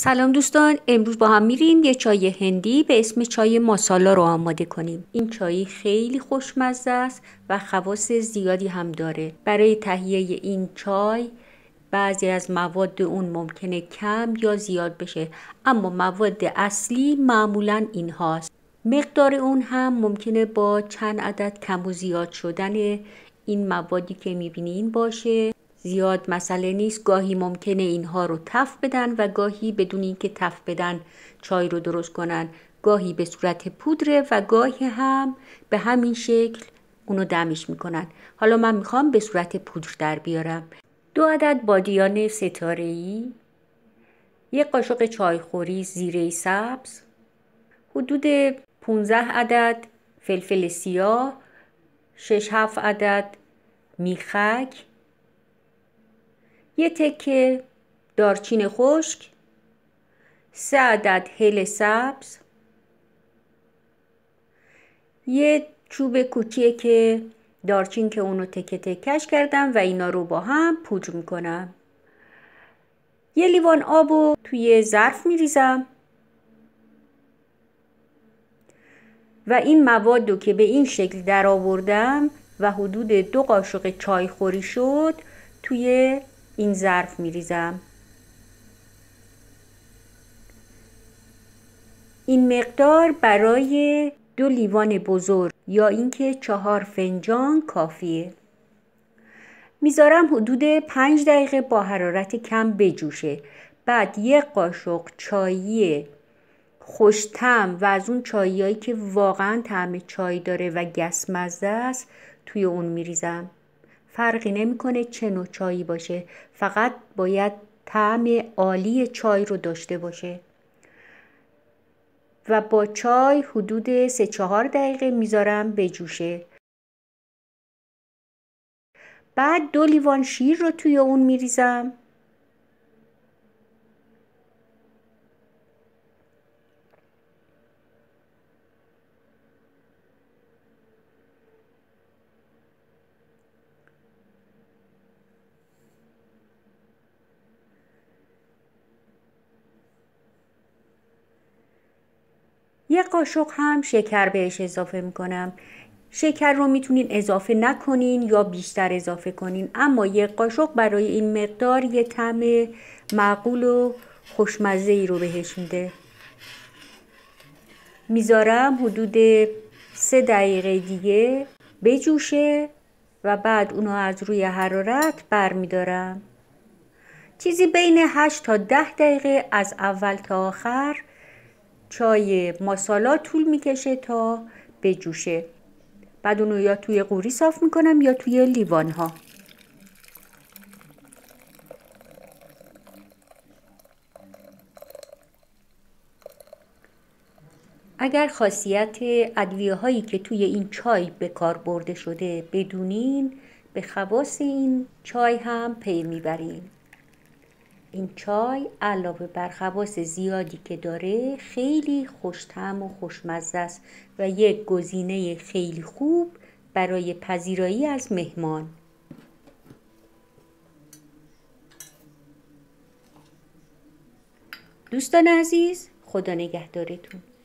سلام دوستان امروز با هم میریم یه چای هندی به اسم چای ماسالا رو آماده کنیم این چای خیلی خوشمزه است و خواص زیادی هم داره برای تهیه این چای بعضی از مواد اون ممکنه کم یا زیاد بشه اما مواد اصلی معمولا این هاست مقدار اون هم ممکنه با چند عدد کم و زیاد شدن این موادی که میبینین باشه زیاد مسئله نیست گاهی ممکنه اینها رو تف بدن و گاهی بدون اینکه تف بدن چای رو درست کنن گاهی به صورت پودره و گاهی هم به همین شکل اونو دمش میکنن حالا من میخوام به صورت پودر در بیارم دو عدد بادیان ستاره یک قاشق چایخوری زیره سبز حدود 15 عدد فلفل سیاه 6 7 عدد میخک یه تکه دارچین خشک سه عدد هل سبز یه چوب کوچیه که دارچین که اونو تکه تکش کردم و اینا رو با هم پوج میکنم یه لیوان آب رو توی ظرف میریزم و این مواد رو که به این شکل در آوردم و حدود دو قاشق چای خوری شد توی این ظرف میریزم این مقدار برای دو لیوان بزرگ یا اینکه چهار فنجان کافیه میذارم حدود پنج دقیقه با حرارت کم بجوشه بعد یک قاشق چایی خوشتم و از اون چاییهایی که واقعا طعم چای داره و گسمزه است توی اون میریزم فرقی نمیکنه چه نوع چایی باشه فقط باید طعم عالی چای رو داشته باشه و با چای حدود 3-4 دقیقه میذارم بجوشه بعد دو لیوان شیر رو توی اون میریزم یه قاشق هم شکر بهش اضافه میکنم شکر رو میتونین اضافه نکنین یا بیشتر اضافه کنین اما یه قاشق برای این مقدار یه طعم معقول و خوشمزه ای رو بهش میده میذارم حدود سه دقیقه دیگه بجوشه و بعد اونو از روی حرارت برمیدارم چیزی بین 8 تا 10 دقیقه از اول تا آخر چای ماسالا طول میکشه تا بجوشه بعد اونو یا توی قوری صاف میکنم یا توی لیوان ها اگر خاصیت ادویه هایی که توی این چای به کار برده شده بدونین به خواص این چای هم پی میبرین این چای علاوه بر خواص زیادی که داره خیلی خوشتم و خوشمزه است و یک گزینه خیلی خوب برای پذیرایی از مهمان دوستان عزیز خدا نگهدارتون